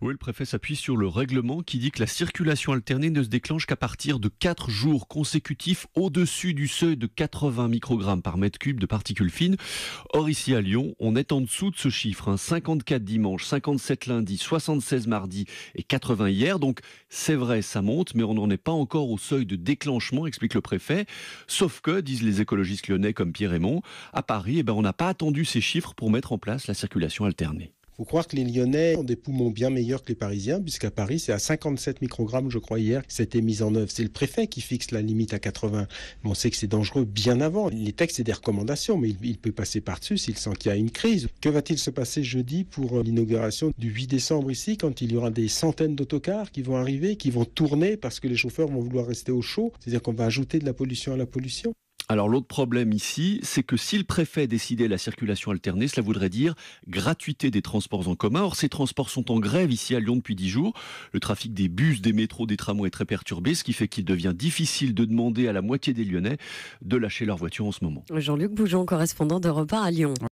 Oui, le préfet s'appuie sur le règlement qui dit que la circulation alternée ne se déclenche qu'à partir de 4 jours consécutifs au-dessus du seuil de 80 microgrammes par mètre cube de particules fines. Or, ici à Lyon, on est en dessous de ce chiffre. 54 dimanche, 57 lundi, 76 mardi et 80 hier. Donc, c'est vrai, ça monte, mais on n'en est pas encore au seuil de déclenchement, explique le préfet. Sauf que, disent les écologistes lyonnais comme Pierre Raymond, à Paris, eh ben, on n'a pas attendu ces chiffres pour mettre en place la circulation alternée faut croire que les Lyonnais ont des poumons bien meilleurs que les Parisiens, puisqu'à Paris, c'est à 57 microgrammes, je crois, hier, que c'était mis en œuvre. C'est le préfet qui fixe la limite à 80. Mais on sait que c'est dangereux bien avant. Les textes, c'est des recommandations, mais il peut passer par-dessus s'il sent qu'il y a une crise. Que va-t-il se passer jeudi pour euh, l'inauguration du 8 décembre ici, quand il y aura des centaines d'autocars qui vont arriver, qui vont tourner parce que les chauffeurs vont vouloir rester au chaud C'est-à-dire qu'on va ajouter de la pollution à la pollution alors l'autre problème ici, c'est que si le préfet décidait la circulation alternée, cela voudrait dire gratuité des transports en commun. Or, ces transports sont en grève ici à Lyon depuis 10 jours. Le trafic des bus, des métros, des tramways est très perturbé, ce qui fait qu'il devient difficile de demander à la moitié des Lyonnais de lâcher leur voiture en ce moment. Jean-Luc Boujon, correspondant de Repas à Lyon.